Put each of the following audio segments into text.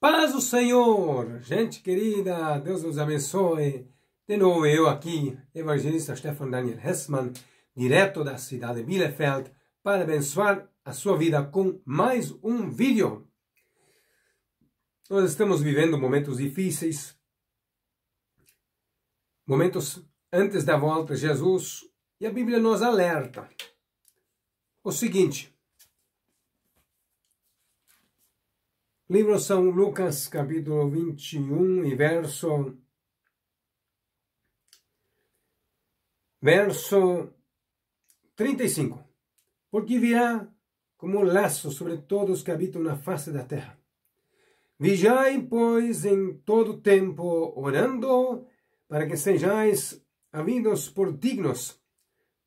Paz do Senhor, gente querida, Deus nos abençoe. De novo eu aqui, evangelista Stefan Daniel Hessman, direto da cidade de Bielefeld, para abençoar a sua vida com mais um vídeo. Nós estamos vivendo momentos difíceis, momentos antes da volta de Jesus, e a Bíblia nos alerta. O seguinte, Livro São Lucas, capítulo 21 e verso verso 35. Porque virá como laço sobre todos que habitam na face da terra. Vijai, pois, em todo tempo, orando, para que sejais havidos por dignos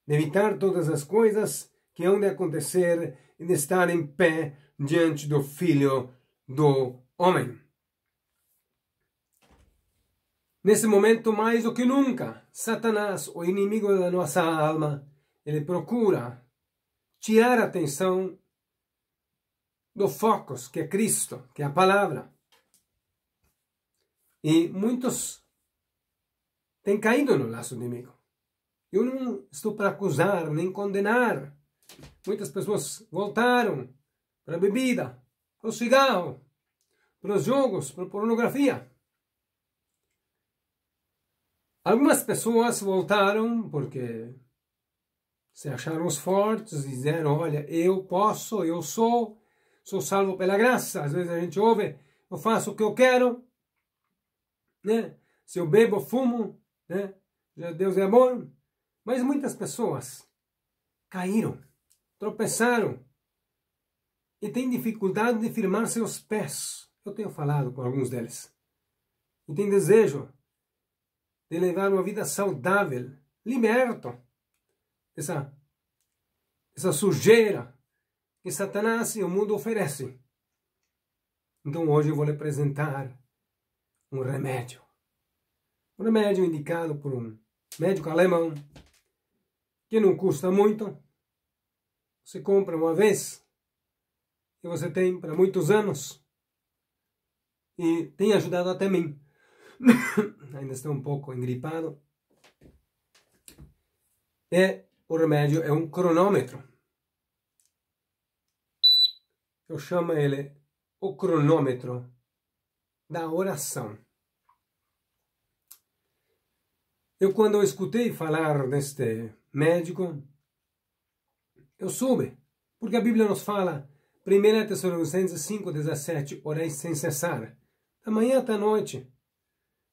de evitar todas as coisas que hão de acontecer e de estar em pé diante do Filho do homem. Nesse momento, mais do que nunca, Satanás, o inimigo da nossa alma, ele procura tirar a atenção do foco, que é Cristo, que é a palavra. E muitos têm caído no laço inimigo. Eu não estou para acusar nem condenar. Muitas pessoas voltaram para a bebida, para o cigarro, para os jogos, para a pornografia. Algumas pessoas voltaram porque se acharam fortes, disseram, olha, eu posso, eu sou, sou salvo pela graça. Às vezes a gente ouve, eu faço o que eu quero, né? Se eu bebo, fumo, né? Deus é amor. Mas muitas pessoas caíram, tropeçaram, e têm dificuldade de firmar seus pés. Eu tenho falado com alguns deles. E têm desejo de levar uma vida saudável, liberto dessa, dessa sujeira que Satanás e o mundo oferecem. Então hoje eu vou lhe apresentar um remédio. Um remédio indicado por um médico alemão que não custa muito. Você compra uma vez que você tem para muitos anos e tem ajudado até mim. Ainda estou um pouco engripado. É o remédio é um cronômetro. Eu chamo ele o cronômetro da oração. Eu quando eu escutei falar deste médico, eu soube, porque a Bíblia nos fala 1 Tessalonicenses 17, oreis sem cessar. Da manhã até a noite,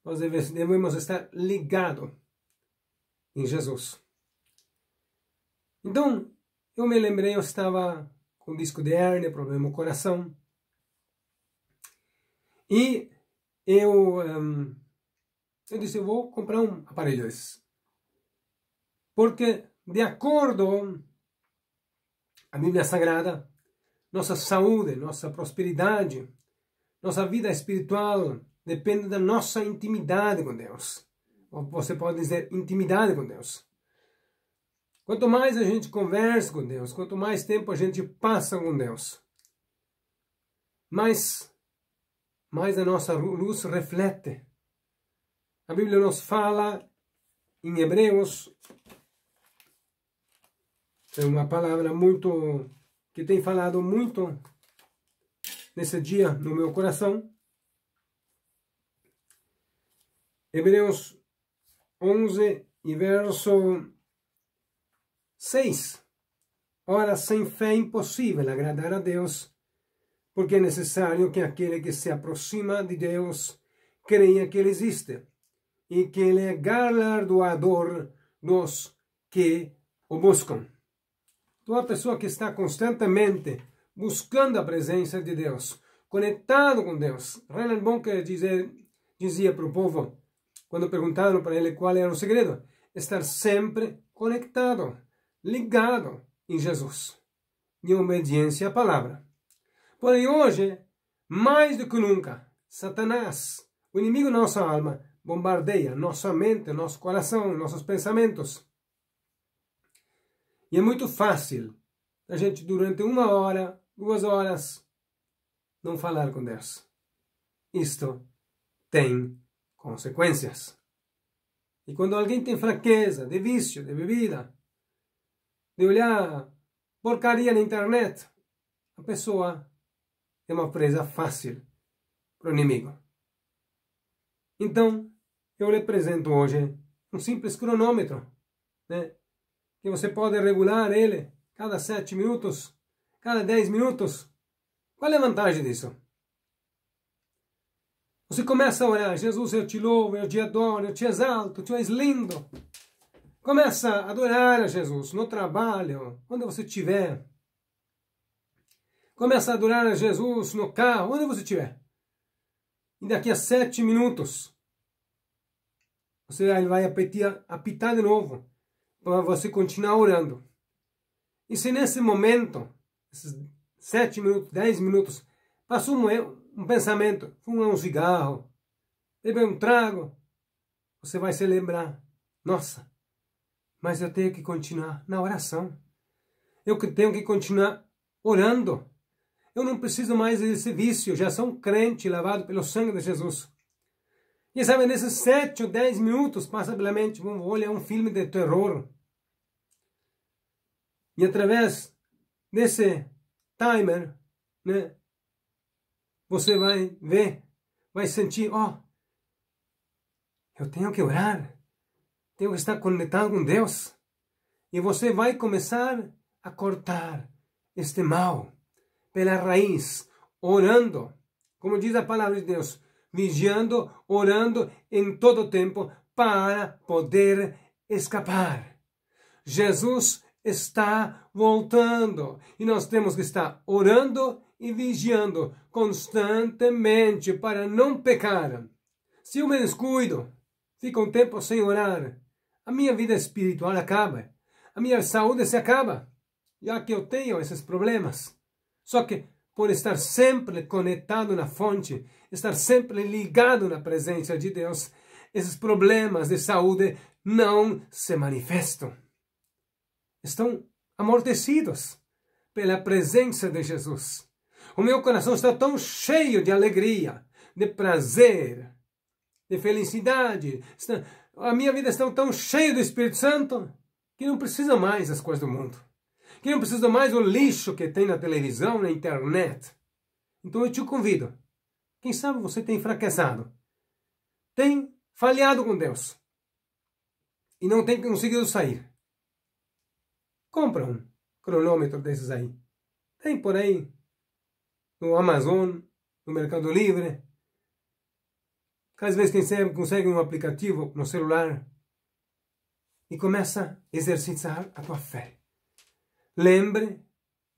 nós devemos estar ligados em Jesus. Então, eu me lembrei, eu estava com disco de hérnia, problema no coração. E eu, hum, eu disse, eu vou comprar um aparelho desse. Porque, de acordo a Bíblia Sagrada, nossa saúde, nossa prosperidade, nossa vida espiritual depende da nossa intimidade com Deus. Ou você pode dizer intimidade com Deus. Quanto mais a gente conversa com Deus, quanto mais tempo a gente passa com Deus, mais, mais a nossa luz reflete. A Bíblia nos fala em Hebreus, é uma palavra muito que tem falado muito nesse dia no meu coração. Hebreus 11 e verso 6. Ora, sem fé é impossível agradar a Deus, porque é necessário que aquele que se aproxima de Deus creia que Ele existe e que Ele é galardoador dos que o buscam. Então, uma pessoa que está constantemente buscando a presença de Deus, conectado com Deus. Renan Bonker dizia, dizia para o povo, quando perguntaram para ele qual era o segredo, estar sempre conectado, ligado em Jesus, em obediência à palavra. Porém, hoje, mais do que nunca, Satanás, o inimigo da nossa alma, bombardeia nossa mente, nosso coração, nossos pensamentos e é muito fácil a gente, durante uma hora, duas horas, não falar com Deus. Isto tem consequências. E quando alguém tem fraqueza de vício, de bebida, de olhar porcaria na internet, a pessoa é uma presa fácil para o inimigo. Então, eu lhe apresento hoje um simples cronômetro né, que você pode regular ele cada 7 minutos, cada 10 minutos. Qual é a vantagem disso? Você começa a orar, Jesus, eu te louvo, eu te adoro, eu te exalto, tu és lindo. Começa a adorar a Jesus no trabalho, onde você estiver. Começa a adorar a Jesus no carro, onde você estiver. E daqui a sete minutos, você vai apitar, apitar de novo para você continuar orando. E se nesse momento, esses 7 minutos, 10 minutos, passou um, um pensamento, fuma um cigarro, bebe um trago, você vai se lembrar, nossa, mas eu tenho que continuar na oração. Eu tenho que continuar orando. Eu não preciso mais desse vício, já sou um crente lavado pelo sangue de Jesus. E sabe, nesses 7 ou 10 minutos, passavelmente, vamos olhar é um filme de terror. E através desse timer, né, você vai ver, vai sentir, ó, oh, eu tenho que orar, tenho que estar conectado com Deus. E você vai começar a cortar este mal pela raiz, orando. Como diz a palavra de Deus, vigiando, orando em todo o tempo para poder escapar. Jesus está voltando e nós temos que estar orando e vigiando constantemente para não pecar. Se eu me descuido, fico um tempo sem orar, a minha vida espiritual acaba, a minha saúde se acaba, já que eu tenho esses problemas. Só que por estar sempre conectado na fonte, estar sempre ligado na presença de Deus, esses problemas de saúde não se manifestam. Estão amortecidos pela presença de Jesus. O meu coração está tão cheio de alegria, de prazer, de felicidade. A minha vida está tão cheia do Espírito Santo que não precisa mais das coisas do mundo que não precisa mais o lixo que tem na televisão, na internet. Então eu te convido. Quem sabe você tem fracassado, tem falhado com Deus e não tem conseguido sair. Compra um cronômetro desses aí. Tem por aí no Amazon, no Mercado Livre. Às vezes quem sabe consegue um aplicativo no celular e começa a exercitar a tua fé. Lembre,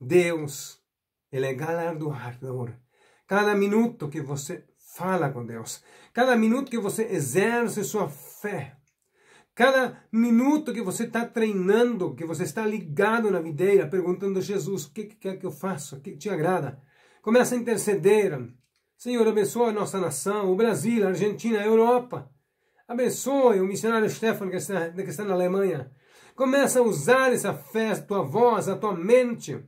Deus, Ele é galardoador. Cada minuto que você fala com Deus, cada minuto que você exerce sua fé, cada minuto que você está treinando, que você está ligado na videira, perguntando a Jesus, o que quer que eu faça, o que te agrada? Começa a interceder. Senhor, abençoa a nossa nação, o Brasil, a Argentina, a Europa. Abençoe o missionário Stefan que está, que está na Alemanha. Começa a usar essa fé, tua voz, a tua mente.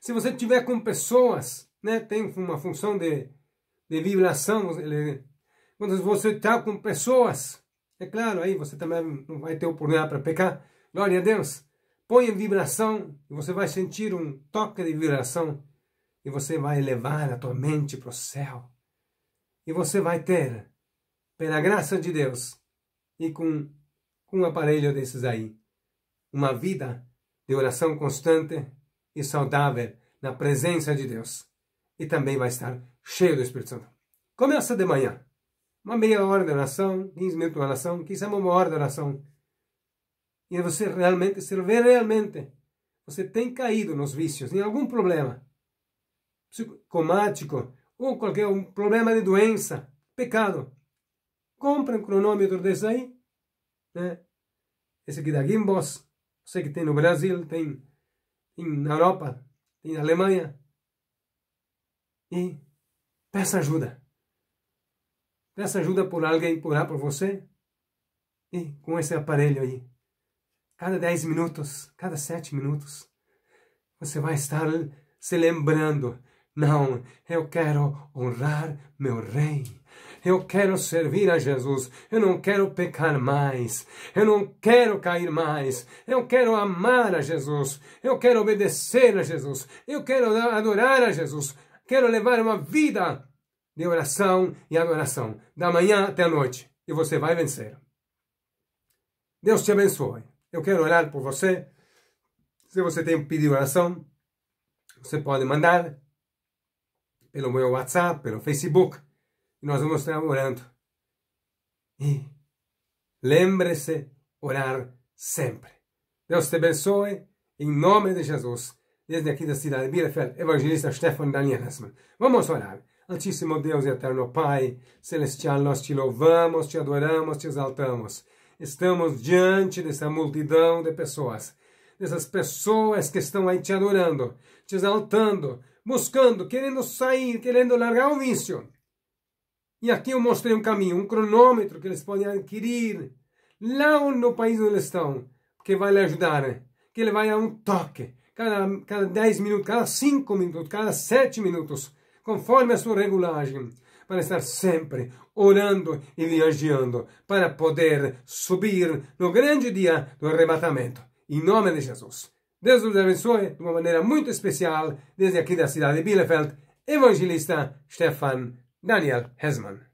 Se você tiver com pessoas, né, tem uma função de, de vibração. Quando você está com pessoas, é claro, aí você também não vai ter oportunidade para pecar. Glória a Deus. Põe em vibração e você vai sentir um toque de vibração e você vai elevar a tua mente para o céu. E você vai ter, pela graça de Deus, e com, com um aparelho desses aí, uma vida de oração constante e saudável na presença de Deus. E também vai estar cheio do Espírito Santo. Começa de manhã. Uma meia hora de oração, 15 minutos de oração, quizá uma hora de oração. E você realmente, se vê realmente, você tem caído nos vícios, em algum problema psicomático ou qualquer um problema de doença, pecado. Compre um cronômetro desse aí, né? Esse aqui da Gimbos, sei que tem no Brasil, tem, tem na Europa, tem na Alemanha. E peça ajuda. Peça ajuda por alguém por lá por você. E com esse aparelho aí, cada 10 minutos, cada 7 minutos, você vai estar se lembrando. Não, eu quero honrar meu rei. Eu quero servir a Jesus. Eu não quero pecar mais. Eu não quero cair mais. Eu quero amar a Jesus. Eu quero obedecer a Jesus. Eu quero adorar a Jesus. Quero levar uma vida de oração e adoração, da manhã até a noite. E você vai vencer. Deus te abençoe. Eu quero orar por você. Se você tem pedido oração, você pode mandar pelo meu WhatsApp, pelo Facebook. E nós vamos estar orando. E lembre-se orar sempre. Deus te abençoe, em nome de Jesus. Desde aqui da cidade de Bielefeld, evangelista Stefan Daniel Hessman. Vamos orar. Altíssimo Deus e eterno Pai, celestial, nós te louvamos, te adoramos, te exaltamos. Estamos diante dessa multidão de pessoas, dessas pessoas que estão aí te adorando, te exaltando, buscando, querendo sair, querendo largar o vício, e aqui eu mostrei um caminho, um cronômetro que eles podem adquirir lá no país onde eles estão, que vai lhe ajudar, né? que ele vai a um toque, cada, cada 10 minutos, cada 5 minutos, cada 7 minutos, conforme a sua regulagem, para estar sempre orando e viajando, para poder subir no grande dia do arrebatamento. Em nome de Jesus. Deus os abençoe de uma maneira muito especial, desde aqui da cidade de Bielefeld, evangelista Stefan Daniel Hesman.